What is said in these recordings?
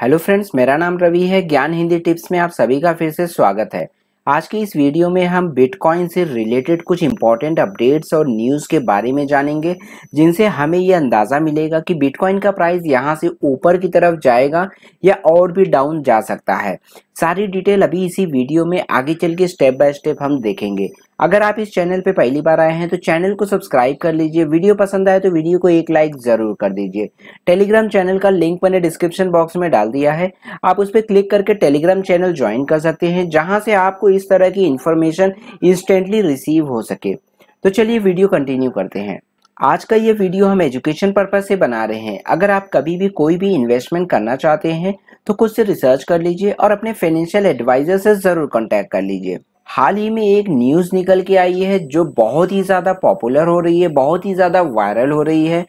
hello friends मेरा नाम रवि है ज्ञान हिंदी टिप्स में आप सभी का फिर से स्वागत है आज की इस वीडियो में हम बिटकॉइन से रिलेटेड कुछ इंपॉर्टेंट अपडेट्स और न्यूज़ के बारे में जानेंगे जिनसे हमें ये अंदाज़ा मिलेगा कि बिटकॉइन का प्राइस यहाँ से ऊपर की तरफ जाएगा या और भी डाउन जा सकता है सारी डिटेल अभी इसी वीडियो में आगे चल के स्टेप बाय स्टेप हम देखेंगे अगर आप इस चैनल पे पहली बार आए हैं तो चैनल को सब्सक्राइब कर लीजिए वीडियो पसंद आए तो वीडियो को एक लाइक ज़रूर कर दीजिए टेलीग्राम चैनल का लिंक मैंने डिस्क्रिप्शन बॉक्स में डाल दिया है आप उस पर क्लिक करके टेलीग्राम चैनल ज्वाइन कर सकते हैं जहाँ से आपको इस तरह की इन्फॉर्मेशन इंस्टेंटली रिसीव हो सके तो चलिए वीडियो कंटिन्यू करते हैं आज का ये वीडियो हम एजुकेशन पर्पज से बना रहे हैं अगर आप कभी भी कोई भी इन्वेस्टमेंट करना चाहते हैं तो खुद से रिसर्च कर लीजिए और अपने फाइनेंशियल एडवाइजर से ज़रूर कॉन्टैक्ट कर लीजिए हाल ही में एक न्यूज़ निकल के आई है जो बहुत ही ज़्यादा पॉपुलर हो रही है बहुत ही ज़्यादा वायरल हो रही है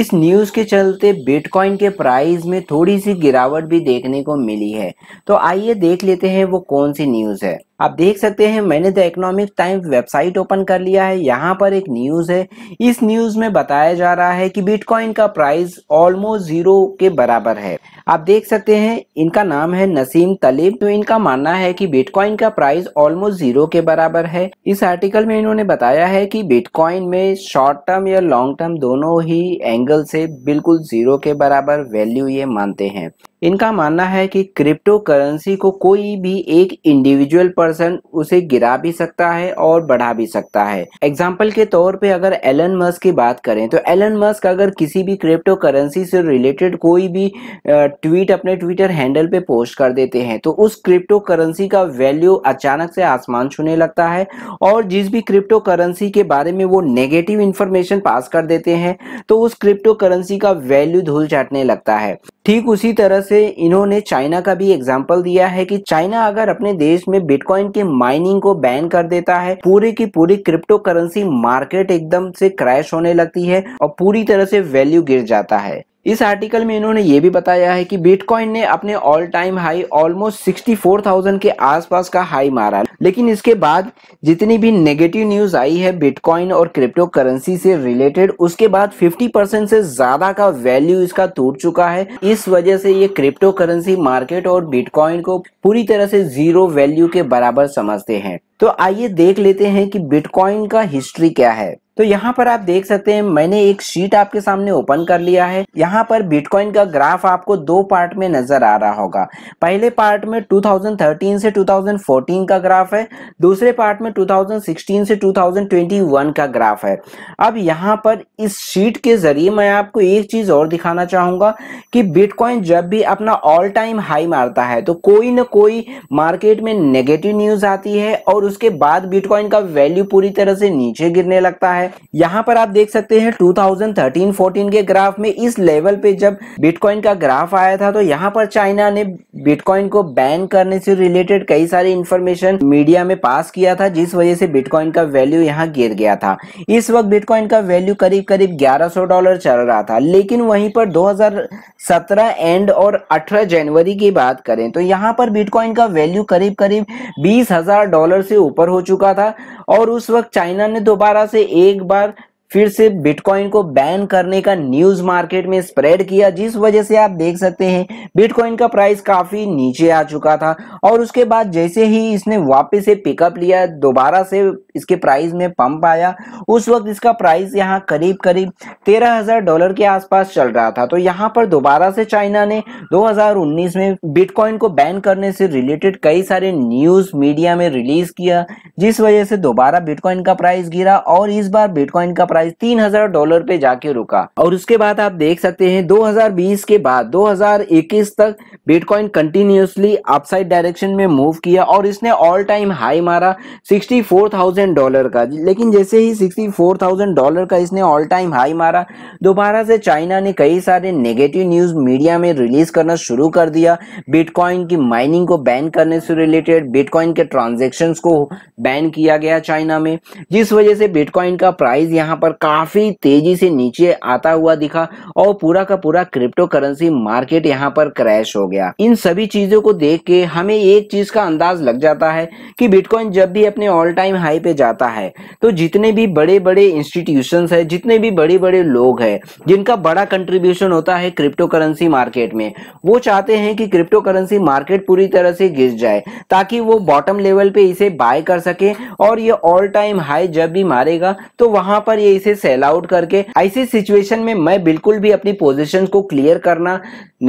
इस न्यूज़ के चलते बिटकॉइन के प्राइस में थोड़ी सी गिरावट भी देखने को मिली है तो आइए देख लेते हैं वो कौन सी न्यूज़ है आप देख सकते हैं मैंने the economic time website open कर लिया है यहाँ पर एक न्यूज़ है इस न्यूज़ में बताया जा रहा है कि बिटकॉइन का प्राइस ऑलमोस्ट ज़ीरो के बराबर है आप देख सकते हैं इनका नाम है नसीम तलीब तो इनका मानना है कि बिटकॉइन का प्राइस ऑलमोस्ट ज़ीरो के बराबर है इस आर्टिकल में इन्होंने बताया है कि बिटकॉइन में शॉर्ट टर्म या लॉन्ग टर्म दोनों ही एंगल से बिल्कुल ज़ीरो के बराबर वैल्यू ये मानते हैं इनका मानना है कि क्रिप्टो करेंसी को कोई भी एक इंडिविजुअल पर्सन उसे गिरा भी सकता है और बढ़ा भी सकता है एग्जाम्पल के तौर पे अगर एलन मस्क की बात करें तो एलन मस्क अगर किसी भी क्रिप्टो करेंसी से रिलेटेड कोई भी ट्वीट अपने ट्विटर हैंडल पे पोस्ट कर देते हैं तो उस क्रिप्टो करेंसी का वैल्यू अचानक से आसमान छूने लगता है और जिस भी क्रिप्टो करेंसी के बारे में वो नेगेटिव इन्फॉर्मेशन पास कर देते हैं तो उस क्रिप्टो करेंसी का वैल्यू धूल चाटने लगता है ठीक उसी तरह से इन्होंने चाइना का भी एग्जाम्पल दिया है कि चाइना अगर अपने देश में बिटकॉइन के माइनिंग को बैन कर देता है पूरे की पूरी क्रिप्टो करेंसी मार्केट एकदम से क्रैश होने लगती है और पूरी तरह से वैल्यू गिर जाता है इस आर्टिकल में इन्होंने ये भी बताया है कि बिटकॉइन ने अपने ऑल टाइम हाई ऑलमोस्ट 64,000 के आसपास का हाई मारा लेकिन इसके बाद जितनी भी नेगेटिव न्यूज आई है बिटकॉइन और क्रिप्टो करेंसी से रिलेटेड उसके बाद 50 परसेंट से ज्यादा का वैल्यू इसका टूट चुका है इस वजह से ये क्रिप्टो करेंसी मार्केट और बिटकॉइन को पूरी तरह से जीरो वैल्यू के बराबर समझते हैं तो आइए देख लेते हैं कि बिटकॉइन का हिस्ट्री क्या है तो यहाँ पर आप देख सकते हैं मैंने एक शीट आपके सामने ओपन कर लिया है यहाँ पर बिटकॉइन का ग्राफ आपको दो पार्ट में नजर आ रहा होगा पहले पार्ट में 2013 से 2014 का ग्राफ है दूसरे पार्ट में 2016 से 2021 का ग्राफ है अब यहाँ पर इस शीट के जरिए मैं आपको एक चीज और दिखाना चाहूंगा कि बिटकॉइन जब भी अपना ऑल टाइम हाई मारता है तो कोई ना कोई मार्केट में नेगेटिव न्यूज आती है और उसके बाद बिटकॉइन का वैल्यू पूरी तरह से नीचे गिरने लगता है यहाँ पर आप देख सकते हैं 2013-14 के ग्राफ में इस लेवल पे जब बिटकॉइन का ग्राफ आया था तो यहाँ पर चाइना ने बिटकॉइन को बैन करने से रिलेटेड कई सारी इंफॉर्मेशन मीडिया में पास किया था जिस वजह से बिटकॉइन का वैल्यू यहाँ गिर गया था इस वक्त बिटकॉइन का वैल्यू करीब करीब ग्यारह डॉलर चल रहा था लेकिन वहीं पर दो एंड और अठारह जनवरी की बात करें तो यहाँ पर बिटकॉइन का वैल्यू करीब करीब बीस डॉलर से ऊपर हो चुका था और उस वक्त चाइना ने दोबारा से एक बार फिर से बिटकॉइन को बैन करने का न्यूज मार्केट में स्प्रेड किया जिस वजह से आप देख सकते हैं बिटकॉइन का प्राइस काफी नीचे आ चुका था और उसके बाद जैसे ही इसने वापस से पिकअप लिया दोबारा से इसके प्राइस में पंप आया उस वक्त इसका प्राइस यहाँ करीब करीब तेरह हजार डॉलर के आसपास चल रहा था तो यहाँ पर दोबारा से चाइना ने दो में बिटकॉइन को बैन करने से रिलेटेड कई सारे न्यूज मीडिया में रिलीज किया जिस वजह से दोबारा बिटकॉइन का प्राइस गिरा और इस बार बिटकॉइन का प्राइस प्राइस तीन हजार डॉलर पे जाके रुका और उसके बाद आप देख सकते हैं 2020 के बाद 2021 तक बिटकॉइन कंटिन्यूसली अपसाइड डायरेक्शन में मूव किया और इसने ऑल टाइम हाई मारा 64,000 डॉलर का लेकिन जैसे ही 64,000 डॉलर का इसने ऑल टाइम हाई मारा दोबारा से चाइना ने कई सारे नेगेटिव न्यूज मीडिया में रिलीज करना शुरू कर दिया बिटकॉइन की माइनिंग को बैन करने से रिलेटेड बिटकॉइन के ट्रांजेक्शन को बैन किया गया चाइना में जिस वजह से बिटकॉइन का प्राइस यहाँ पर पर काफी तेजी से नीचे आता हुआ दिखा और पूरा का पूरा क्रिप्टो करेंसी मार्केट यहाँ पर क्रैश हो गया इन सभी चीजों को देख के हमें एक चीज का अंदाज लग जाता है कि बिटकॉइन जब भी अपने ऑल टाइम हाई पे जाता है तो जितने भी बड़े बड़े इंस्टीट्यूशन है जितने भी बड़े बड़े लोग है जिनका बड़ा कंट्रीब्यूशन होता है क्रिप्टो करेंसी मार्केट में वो चाहते हैं कि क्रिप्टो करेंसी मार्केट पूरी तरह से गिर जाए ताकि वो बॉटम लेवल पे इसे बाय कर सके और ये ऑल टाइम हाई जब भी मारेगा तो वहां पर ये इसे सेल आउट करके ऐसी सिचुएशन में मैं बिल्कुल भी अपनी पोजिशन को क्लियर करना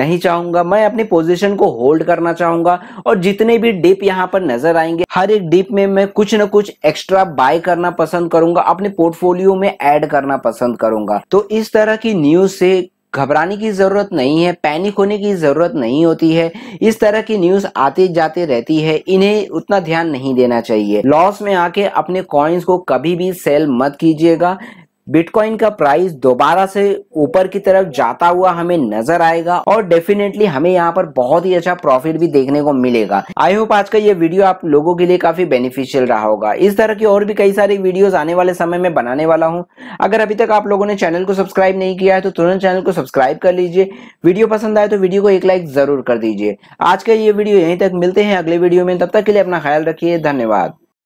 नहीं चाहूंगा मैं अपनी पोजिशन को होल्ड करना चाहूंगा और जितने भी डिप यहाँ पर नजर आएंगे हर एक डिप में मैं कुछ न कुछ एक्स्ट्रा बाय करना पसंद करूंगा अपने पोर्टफोलियो में एड करना पसंद करूंगा तो इस तरह की न्यूज से घबराने की ज़रूरत नहीं है पैनिक होने की ज़रूरत नहीं होती है इस तरह की न्यूज़ आते जाते रहती है इन्हें उतना ध्यान नहीं देना चाहिए लॉस में आके अपने कॉइन्स को कभी भी सेल मत कीजिएगा बिटकॉइन का प्राइस दोबारा से ऊपर की तरफ जाता हुआ हमें नजर आएगा और डेफिनेटली हमें यहाँ पर बहुत ही अच्छा प्रॉफिट भी देखने को मिलेगा आई होप आज का ये वीडियो आप लोगों के लिए काफी बेनिफिशियल रहा होगा इस तरह की और भी कई सारी वीडियोस आने वाले समय में बनाने वाला हूँ अगर अभी तक आप लोगों ने चैनल को सब्सक्राइब नहीं किया है तो तुरंत चैनल को सब्सक्राइब कर लीजिए वीडियो पसंद आए तो वीडियो को एक लाइक जरूर कर दीजिए आज का ये वीडियो यहीं तक मिलते हैं अगले वीडियो में तब तक के लिए अपना ख्याल रखिए धन्यवाद